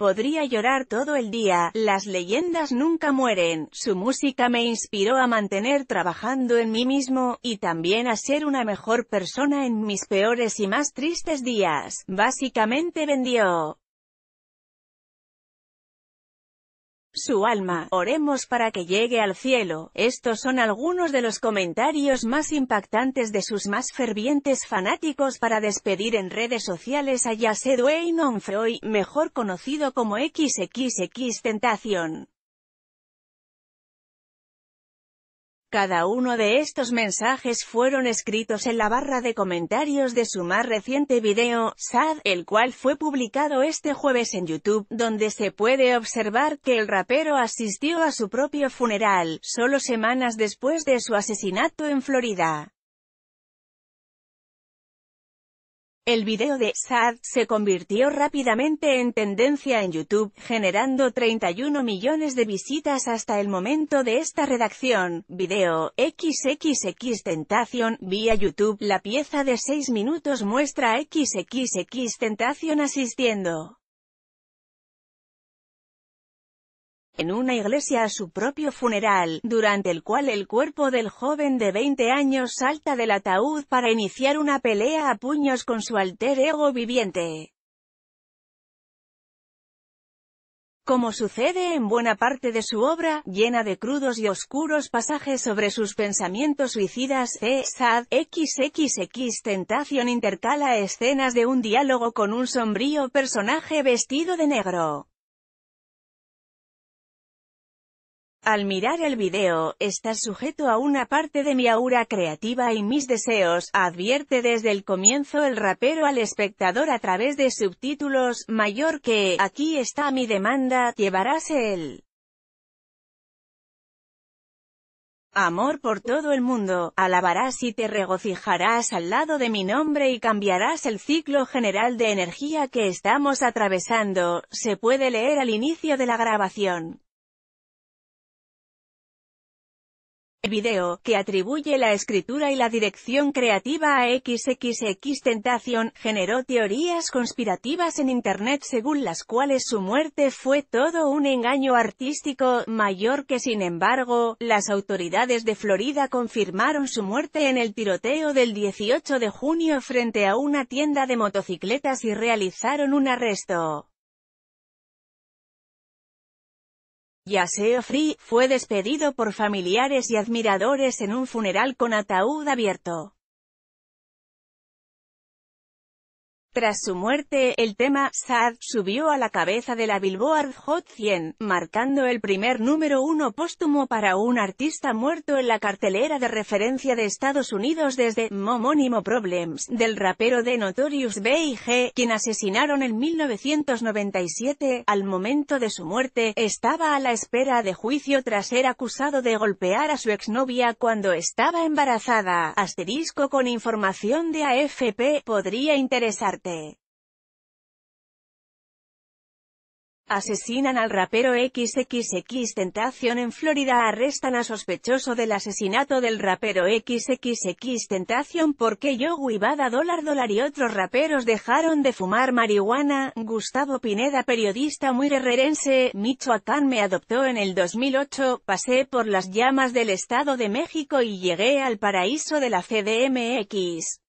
Podría llorar todo el día, las leyendas nunca mueren, su música me inspiró a mantener trabajando en mí mismo, y también a ser una mejor persona en mis peores y más tristes días. Básicamente vendió su alma, oremos para que llegue al cielo. Estos son algunos de los comentarios más impactantes de sus más fervientes fanáticos para despedir en redes sociales a Yasedway Onfroy, mejor conocido como XXX Tentación. Cada uno de estos mensajes fueron escritos en la barra de comentarios de su más reciente video, SAD, el cual fue publicado este jueves en YouTube, donde se puede observar que el rapero asistió a su propio funeral, solo semanas después de su asesinato en Florida. El video de Sad se convirtió rápidamente en tendencia en YouTube, generando 31 millones de visitas hasta el momento de esta redacción. Video XXX Tentación vía YouTube. La pieza de 6 minutos muestra XXX Tentación asistiendo en una iglesia a su propio funeral, durante el cual el cuerpo del joven de 20 años salta del ataúd para iniciar una pelea a puños con su alter ego viviente. Como sucede en buena parte de su obra, llena de crudos y oscuros pasajes sobre sus pensamientos suicidas, C. E, sad, XXX Tentación intercala escenas de un diálogo con un sombrío personaje vestido de negro. Al mirar el video, estás sujeto a una parte de mi aura creativa y mis deseos, advierte desde el comienzo el rapero al espectador a través de subtítulos, mayor que, aquí está mi demanda, llevarás el amor por todo el mundo, alabarás y te regocijarás al lado de mi nombre y cambiarás el ciclo general de energía que estamos atravesando, se puede leer al inicio de la grabación. El video, que atribuye la escritura y la dirección creativa a XXX Tentación, generó teorías conspirativas en Internet según las cuales su muerte fue todo un engaño artístico, mayor que sin embargo, las autoridades de Florida confirmaron su muerte en el tiroteo del 18 de junio frente a una tienda de motocicletas y realizaron un arresto. Yaseo Free, fue despedido por familiares y admiradores en un funeral con ataúd abierto. Tras su muerte, el tema Sad subió a la cabeza de la Billboard Hot 100, marcando el primer número uno póstumo para un artista muerto en la cartelera de referencia de Estados Unidos desde Momónimo Problems, del rapero de Notorious B.I.G., quien asesinaron en 1997. Al momento de su muerte, estaba a la espera de juicio tras ser acusado de golpear a su exnovia cuando estaba embarazada. Asterisco con información de AFP, podría interesarte. Asesinan al rapero XXX Tentación en Florida Arrestan a sospechoso del asesinato del rapero XXX Tentación porque yo Bada Dólar Dólar y otros raperos dejaron de fumar marihuana. Gustavo Pineda periodista muy guerrerense, Michoacán me adoptó en el 2008, pasé por las llamas del Estado de México y llegué al paraíso de la CDMX.